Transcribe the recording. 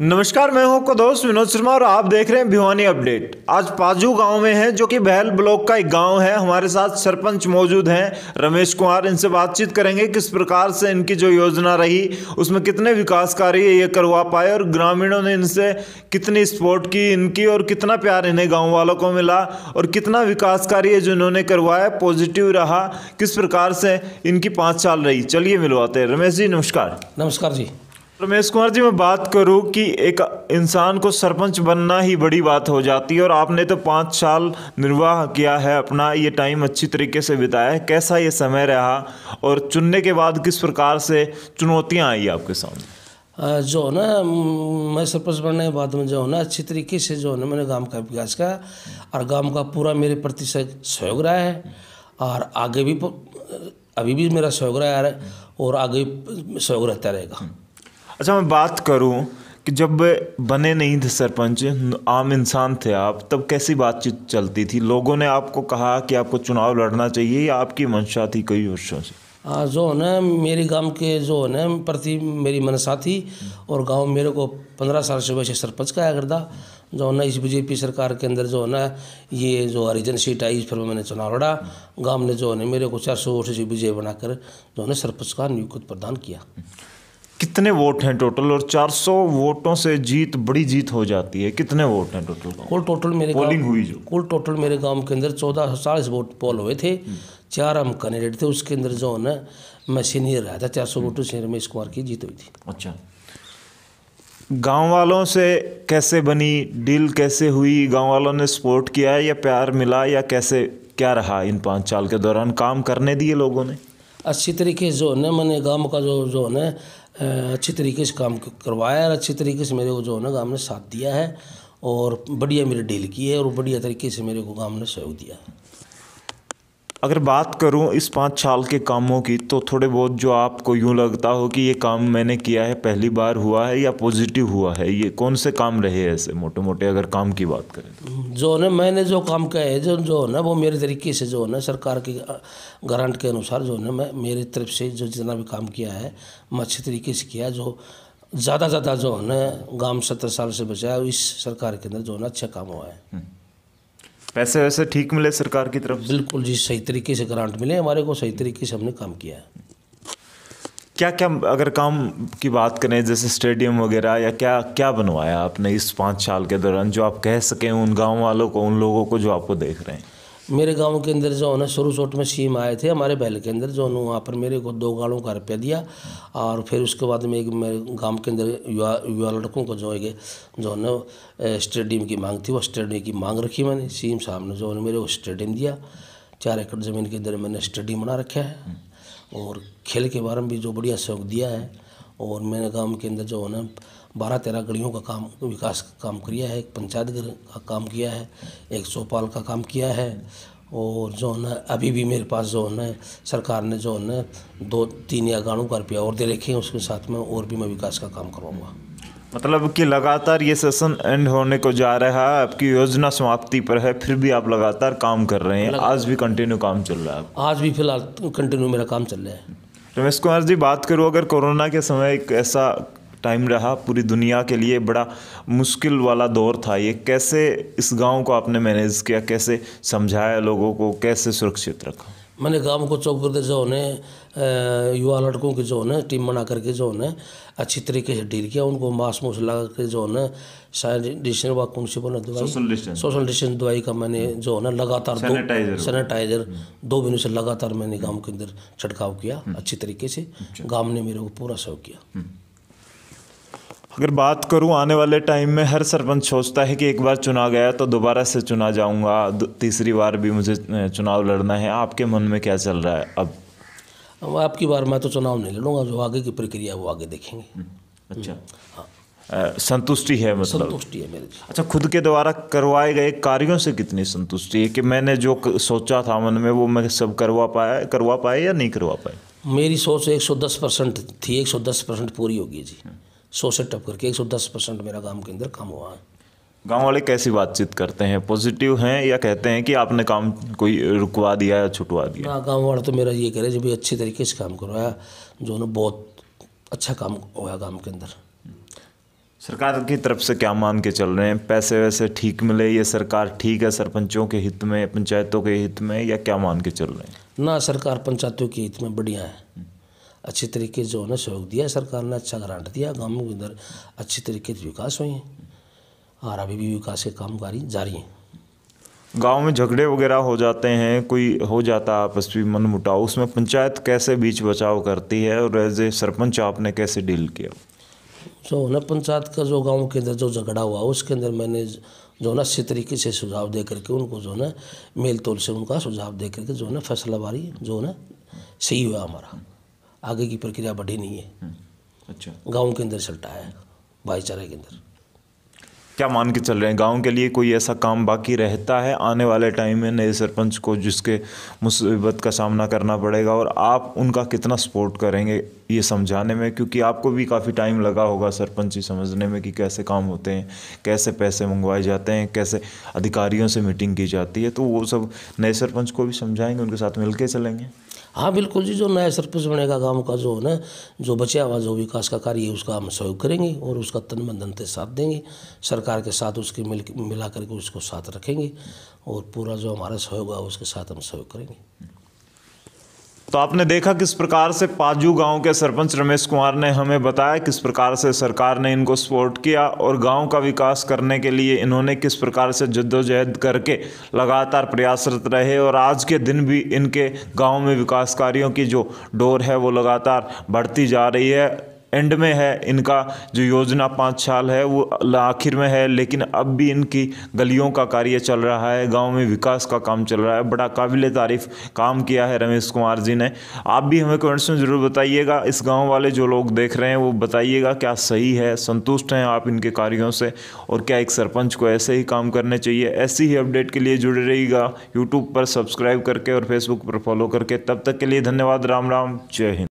नमस्कार मैं हूं आपका दोस्त विनोद शर्मा और आप देख रहे हैं भिवानी अपडेट आज पाजू गांव में है जो कि बहल ब्लॉक का एक गांव है हमारे साथ सरपंच मौजूद हैं रमेश कुमार इनसे बातचीत करेंगे किस प्रकार से इनकी जो योजना रही उसमें कितने विकास कार्य ये करवा पाए और ग्रामीणों ने इनसे कितनी सपोर्ट की इनकी और कितना प्यार इन्हें गाँव वालों को मिला और कितना विकास कार्य जो इन्होंने करवाया पॉजिटिव रहा किस प्रकार से इनकी पाँच साल रही चलिए मिलवाते हैं रमेश जी नमस्कार नमस्कार जी रमेश कुमार जी मैं बात करूं कि एक इंसान को सरपंच बनना ही बड़ी बात हो जाती है और आपने तो पाँच साल निर्वाह किया है अपना ये टाइम अच्छी तरीके से बिताया है कैसा ये समय रहा और चुनने के बाद किस प्रकार से चुनौतियां आई आपके सामने जो है ना मैं सरपंच बनने के बाद में जो है ना अच्छी तरीके से जो है ना मैंने गाँव का विकास किया और गाँव का पूरा मेरे प्रति सहयोग रहा है और आगे भी अभी भी मेरा सहयोग रहा है और आगे सहयोग रहता रहेगा अच्छा मैं बात करूँ कि जब बने नहीं थे सरपंच आम इंसान थे आप तब कैसी बातचीत चलती थी लोगों ने आपको कहा कि आपको चुनाव लड़ना चाहिए या आपकी मंशा थी कई वर्षों से हाँ जो है मेरे गांव के जो है प्रति मेरी मनसा थी और गांव मेरे को पंद्रह साल से वैसे सरपंच का करता जो है इस बीजेपी सरकार के अंदर जो है ना ये जो हरिजन सीट आई इस पर मैंने चुनाव लड़ा गांव ने जो है मेरे को चार सौ वोट से विजय बनाकर जो है सरपंच का नियुक्त प्रदान किया कितने वोट हैं टोटल और 400 वोटों से जीत बड़ी जीत हो जाती है कितने वोट हैं टोटल कुल टोटल मेरे पोलिंग हुई जो कुल टोटल मेरे गांव के अंदर चौदह चालीस वोट पोल हुए थे हम्म। चार हम कैंडिडेट थे उसके अंदर जो है ना मैं सीनियर रहा था चार सौ वोटों से रमेश कुमार की जीत हुई थी अच्छा गांव वालों से कैसे बनी डील कैसे हुई गांव वालों ने सपोर्ट किया या प्यार मिला या कैसे क्या रहा इन पाँच साल के दौरान काम करने दिए लोगों ने अच्छी तरीके जो है मैंने गांव का जो जो है अच्छी तरीके से काम करवाया और अच्छी तरीके से मेरे को जो है ना गाँव ने साथ दिया है और बढ़िया मेरी डील की है और बढ़िया तरीके से मेरे को गाँव ने सहयोग दिया है अगर बात करूं इस पाँच साल के कामों की तो थोड़े बहुत जो आपको यूं लगता हो कि ये काम मैंने किया है पहली बार हुआ है या पॉजिटिव हुआ है ये कौन से काम रहे ऐसे मोटे मोटे अगर काम की बात करें तो जो है ना मैंने जो काम किया है जो जो है ना वो मेरे तरीके से जो है ना सरकार की गारंट के अनुसार जो है ना मैं मेरी तरफ से जो जितना भी काम किया है मैं अच्छे तरीके से किया जो ज़्यादा ज़्यादा जो है ना गाँव सत्रह साल से बचा है इस सरकार के अंदर जो है ना अच्छा काम हुआ है हम्म। पैसे वैसे ठीक मिले सरकार की तरफ बिल्कुल जी सही तरीके से ग्रांट मिले हमारे को सही तरीके से हमने काम किया है क्या क्या अगर काम की बात करें जैसे स्टेडियम वगैरह या क्या क्या बनवाया आपने इस पाँच साल के दौरान जो आप कह सकें उन गांव वालों को उन लोगों को जो आपको देख रहे हैं मेरे गांव के अंदर जो है शुरू शोट में सीम आए थे हमारे बैल के अंदर जो वहाँ पर मेरे को दो गाड़ों का रुपया दिया और फिर उसके बाद में एक मेरे गांव के अंदर युवा युवा लड़कों को जो है जो है स्टेडियम की मांग थी वो स्टेडियम की मांग रखी मैंने सीम साहब ने जो है मेरे को स्टेडियम दिया चार एकड़ ज़मीन के अंदर मैंने स्टेडियम बना रखा है और खेल के बारे में भी जो बढ़िया सहयोग दिया है और मैंने गांव के अंदर जो है ना बारह तेरह गलियों का काम विकास का काम किया है एक पंचायत घर का काम किया है एक चौपाल का काम किया है और जो है अभी भी मेरे पास जो है सरकार ने जो है दो तीन या गाड़ों का रुपया और दे रखे हैं उसके साथ में और भी मैं विकास का काम करवाऊँगा मतलब कि लगातार ये सेशन एंड होने को जा रहा है आपकी योजना समाप्ति पर है फिर भी आप लगातार काम कर रहे हैं आज भी कंटिन्यू काम चल रहा है आज भी फिलहाल कंटिन्यू मेरा काम चल रहा है रमेश कुमार जी बात करूँ अगर कोरोना के समय एक ऐसा टाइम रहा पूरी दुनिया के लिए बड़ा मुश्किल वाला दौर था ये कैसे इस गांव को आपने मैनेज किया कैसे समझाया लोगों को कैसे सुरक्षित रखा मैंने गांव को चौक पर जो है युवा लड़कों की जो है टीम बना करके जो है अच्छी तरीके से डील किया उनको मास्क मूस लगा के जो है डिस्टेंस व कौन दवाई सोशल डिस्टेंस दवाई का मैंने जो है ना लगातार दो सैनिटाइजर हम्म। दो महीने से लगातार मैंने गाँव के अंदर छिड़काव किया हम्म। अच्छी तरीके से अच्छा। गाँव ने मेरे को पूरा सहयोग किया हम्म। अगर बात करूं आने वाले टाइम में हर सरपंच सोचता है कि एक बार चुना गया तो दोबारा से चुना जाऊंगा तीसरी बार भी मुझे चुनाव लड़ना है आपके मन में क्या चल रहा है अब अब आपकी बार मैं तो चुनाव नहीं लड़ूंगा जो आगे की प्रक्रिया वो आगे देखेंगे हम्म, अच्छा हाँ संतुष्टि है मतलब संतुष्टि है मेरे अच्छा खुद के द्वारा करवाए गए कार्यों से कितनी संतुष्टि है कि मैंने जो सोचा था मन में वो मैं सब करवा पाया करवा पाए या नहीं करवा पाए मेरी सोच 110 परसेंट थी 110 परसेंट पूरी होगी जी हम्म। सौ से टप करके एक सौ दस परसेंट मेरा काम के अंदर काम हुआ है गांव वाले कैसी बातचीत करते हैं पॉजिटिव हैं या कहते हैं कि आपने काम कोई रुकवा दिया या छुटवा दिया हाँ गाँव वाला तो मेरा ये कह रहे जो भी अच्छे तरीके से काम करवाया जो ना बहुत अच्छा काम हुआ गाँव के अंदर सरकार की तरफ से क्या मान के चल रहे हैं पैसे वैसे ठीक मिले ये सरकार ठीक है सरपंचों के हित में पंचायतों के हित में या क्या मान के चल रहे हैं ना सरकार पंचायतों के हित में बढ़िया है अच्छे तरीके जो है ना सहयोग दिया सरकार ने अच्छा ग्रांट दिया गाँव के अंदर अच्छी तरीके से विकास हुए हैं और अभी भी विकास के काम कार्य जारी हैं गांव में झगड़े वगैरह हो जाते हैं कोई हो जाता है आपस में मन मुटाव उसमें पंचायत कैसे बीच बचाव करती है और एज ए सरपंच आपने कैसे डील किया जो तो ना पंचायत का जो गांव के अंदर जो झगड़ा हुआ उसके अंदर मैंने जो ना अच्छे तरीके से सुझाव दे करके उनको जो ना मेल तोल से उनका सुझाव दे करके जो है ना बारी जो ना सही हुआ हमारा आगे की प्रक्रिया बढ़ी नहीं है हम्म, अच्छा गाँव के अंदर चलता है भाईचारे के अंदर क्या मान के चल रहे हैं गांव के लिए कोई ऐसा काम बाकी रहता है आने वाले टाइम में नए सरपंच को जिसके मुसीबत का सामना करना पड़ेगा और आप उनका कितना सपोर्ट करेंगे ये समझाने में क्योंकि आपको भी काफ़ी टाइम लगा होगा सरपंची समझने में कि कैसे काम होते हैं कैसे पैसे मंगवाए जाते हैं कैसे अधिकारियों से मीटिंग की जाती है तो वो सब नए सरपंच को भी समझाएंगे उनके साथ मिल चलेंगे हाँ बिल्कुल जी जो नया सरपंच बनेगा गाँव का जो है ना जो बचा हुआ जो विकास का कार्य है उसका हम सहयोग करेंगे और उसका तन मन से साथ देंगे सरकार के साथ उसके मिल मिला करके उसको साथ रखेंगे और पूरा जो हमारा सहयोग है उसके साथ हम सहयोग करेंगे तो आपने देखा किस प्रकार से पाजू गांव के सरपंच रमेश कुमार ने हमें बताया किस प्रकार से सरकार ने इनको सपोर्ट किया और गांव का विकास करने के लिए इन्होंने किस प्रकार से जद्दोजहद करके लगातार प्रयासरत रहे और आज के दिन भी इनके गांव में विकास कार्यों की जो डोर है वो लगातार बढ़ती जा रही है एंड में है इनका जो योजना पाँच साल है वो आखिर में है लेकिन अब भी इनकी गलियों का कार्य चल रहा है गांव में विकास का काम चल रहा है बड़ा काबिल तारीफ़ काम किया है रमेश कुमार जी ने आप भी हमें कमेंट्स में ज़रूर बताइएगा इस गांव वाले जो लोग देख रहे हैं वो बताइएगा क्या सही है संतुष्ट हैं आप इनके कार्यों से और क्या एक सरपंच को ऐसे ही काम करने चाहिए ऐसी ही अपडेट के लिए जुड़े रहिएगा यूट्यूब पर सब्सक्राइब करके और फेसबुक पर फॉलो करके तब तक के लिए धन्यवाद राम राम जय हिंद